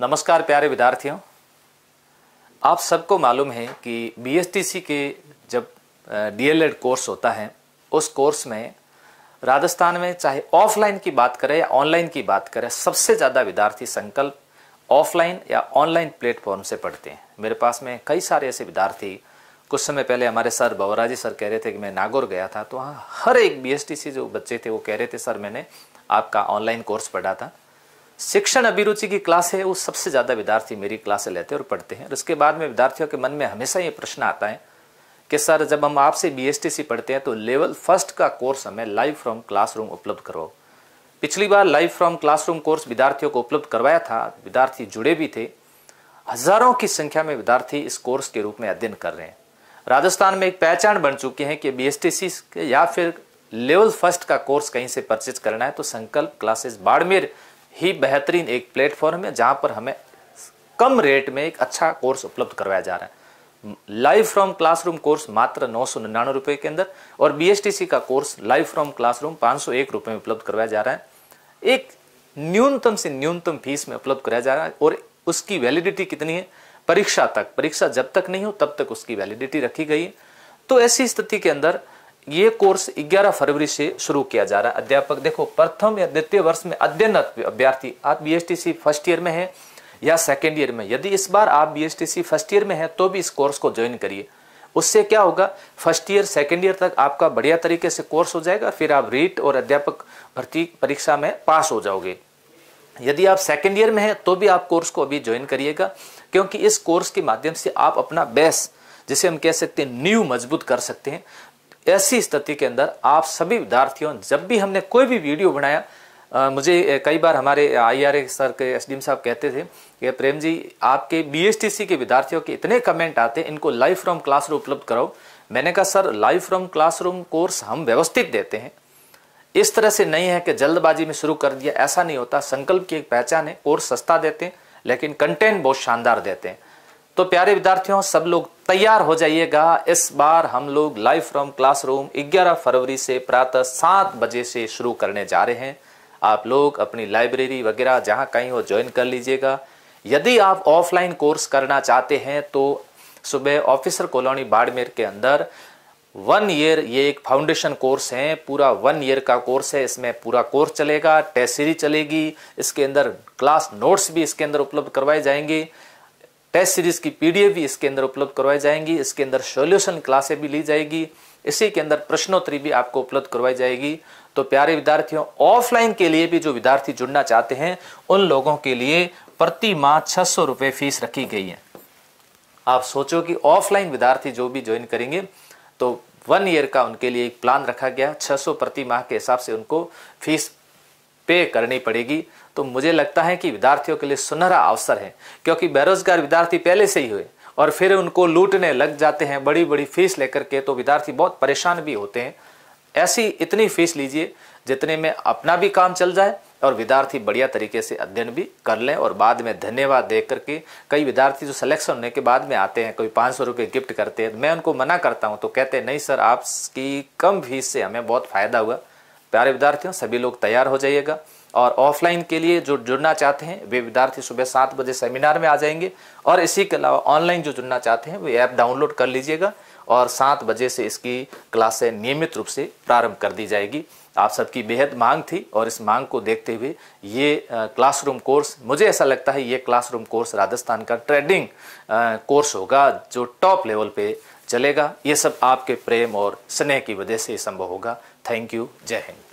नमस्कार प्यारे विद्यार्थियों आप सबको मालूम है कि बीएसटीसी के जब डीएलएड कोर्स होता है उस कोर्स में राजस्थान में चाहे ऑफलाइन की बात करें या ऑनलाइन की बात करें सबसे ज़्यादा विद्यार्थी संकल्प ऑफलाइन या ऑनलाइन प्लेटफॉर्म से पढ़ते हैं मेरे पास में कई सारे ऐसे विद्यार्थी कुछ समय पहले हमारे सर बवराजी सर कह रहे थे कि मैं नागौर गया था तो वहाँ हर एक बी जो बच्चे थे वो कह रहे थे सर मैंने आपका ऑनलाइन कोर्स पढ़ा था शिक्षण अभिरुचि की क्लास है वो सबसे ज़्यादा विद्यार्थी मेरी से लेते हैं और पढ़ते हैं और उसके बाद में विद्यार्थियों के मन में हमेशा ये प्रश्न आता है कि सर जब हम आपसे बी पढ़ते हैं तो लेवल फर्स्ट का कोर्स हमें लाइव फ्रॉम क्लासरूम उपलब्ध करवाओ पिछली बार लाइव फ्रॉम क्लासरूम कोर्स विद्यार्थियों को उपलब्ध करवाया था विद्यार्थी जुड़े भी थे हजारों की संख्या में विद्यार्थी इस कोर्स के रूप में अध्ययन कर रहे हैं राजस्थान में एक पहचान बन चुकी है कि बी या फिर लेवल फर्स्ट का कोर्स कहीं से परचेज करना है तो संकल्प क्लासेस बाड़मेर ही बेहतरीन एक प्लेटफॉर्म है जहाँ पर हमें कम रेट में एक अच्छा कोर्स उपलब्ध करवाया जा रहा है लाइव फ्रॉम क्लासरूम कोर्स मात्र नौ सौ निन्यानवे रुपये के अंदर और बी का कोर्स लाइव फ्रॉम क्लासरूम पाँच सौ एक रुपये में उपलब्ध करवाया जा रहा है एक न्यूनतम से न्यूनतम फीस में उपलब्ध कराया जा रहा है और उसकी वैलिडिटी कितनी है परीक्षा तक परीक्षा जब तक नहीं हो तब तक उसकी वैलिडिटी रखी गई है तो ऐसी स्थिति के अंदर ये कोर्स 11 फरवरी से शुरू किया जा रहा है अध्यापक देखो प्रथम या द्वितीय वर्ष में अध्ययन अभ्यर्थी आप बी फर्स्ट ईयर में है या सेकेंड ईयर में यदि इस बार आप बी फर्स्ट ईयर में है तो भी इस कोर्स को ज्वाइन करिए उससे क्या होगा फर्स्ट ईयर सेकेंड ईयर तक आपका बढ़िया तरीके से कोर्स हो जाएगा फिर आप रीट और अध्यापक भर्ती परीक्षा में पास हो जाओगे यदि आप सेकेंड ईयर में हैं तो भी आप कोर्स को अभी ज्वाइन करिएगा क्योंकि इस कोर्स के माध्यम से आप अपना बेस जिसे हम कह सकते हैं न्यू मजबूत कर सकते हैं ऐसी स्थिति के अंदर आप सभी विद्यार्थियों जब भी हमने कोई भी वीडियो बनाया आ, मुझे कई बार हमारे आईआरए सर के एसडीएम साहब कहते थे कि प्रेम जी आपके बीएसटीसी के विद्यार्थियों के इतने कमेंट आते हैं इनको लाइव फ्रॉम क्लासरूम उपलब्ध कराओ मैंने कहा sir live from classroom course हम व्यवस्थित देते हैं इस तरह से नहीं है कि जल्दबाजी में शुरू कर दिया ऐसा नहीं होता संकल्प की एक पहचान है कोर्स सस्ता देते हैं लेकिन कंटेंट बहुत शानदार देते हैं तो प्यारे विद्यार्थियों सब लोग तैयार हो जाइएगा इस बार हम लोग लाइव फ्रॉम क्लासरूम 11 फरवरी से प्रातः सात बजे से शुरू करने जा रहे हैं आप लोग अपनी लाइब्रेरी वगैरह जहाँ कहीं हो ज्वाइन कर लीजिएगा यदि आप ऑफलाइन कोर्स करना चाहते हैं तो सुबह ऑफिसर कॉलोनी बाड़मेर के अंदर वन ईयर ये एक फाउंडेशन कोर्स है पूरा वन ईयर का कोर्स है इसमें पूरा कोर्स चलेगा टेस्ट सीरीज चलेगी इसके अंदर क्लास नोट्स भी इसके अंदर उपलब्ध करवाए जाएंगे टेस्ट सीरीज की पीडीएफ भी इसके अंदर उपलब्ध करवाई जाएंगी इसके अंदर सोल्यूशन क्लासे भी ली जाएगी इसी के अंदर प्रश्नोत्तरी भी आपको उपलब्ध करवाई जाएगी तो प्यारे विद्यार्थियों ऑफलाइन के लिए भी जो विद्यार्थी जुड़ना चाहते हैं उन लोगों के लिए प्रति माह छह सौ फीस रखी गई है आप सोचो कि ऑफलाइन विद्यार्थी जो भी ज्वाइन करेंगे तो वन ईयर का उनके लिए एक प्लान रखा गया सौ प्रति माह के हिसाब से उनको फीस पे करनी पड़ेगी तो मुझे लगता है कि विद्यार्थियों के लिए सुनहरा अवसर है क्योंकि बेरोजगार विद्यार्थी पहले से ही हुए और फिर उनको लूटने लग जाते हैं बड़ी बड़ी फीस लेकर के तो विद्यार्थी बहुत परेशान भी होते हैं ऐसी इतनी फीस लीजिए जितने में अपना भी काम चल जाए और विद्यार्थी बढ़िया तरीके से अध्ययन भी कर लें और बाद में धन्यवाद दे करके कई विद्यार्थी जो सिलेक्शन होने के बाद में आते हैं कोई पाँच सौ रुपये गिफ्ट करते हैं तो मैं उनको मना करता हूँ तो कहते हैं नहीं सर आपकी कम फीस से हमें बहुत फ़ायदा हुआ प्यारे विद्यार्थियों सभी लोग तैयार हो जाइएगा और ऑफलाइन के लिए जो जुड़ना चाहते हैं वे विद्यार्थी सुबह सात बजे सेमिनार में आ जाएंगे और इसी के अलावा ऑनलाइन जो जुड़ना चाहते हैं वे ऐप डाउनलोड कर लीजिएगा और सात बजे से इसकी क्लासें नियमित रूप से प्रारंभ कर दी जाएगी आप सबकी बेहद मांग थी और इस मांग को देखते हुए ये क्लासरूम कोर्स मुझे ऐसा लगता है ये क्लासरूम कोर्स राजस्थान का ट्रेडिंग कोर्स होगा जो टॉप लेवल पे चलेगा ये सब आपके प्रेम और स्नेह की वजह से संभव होगा Thank you. Jehan.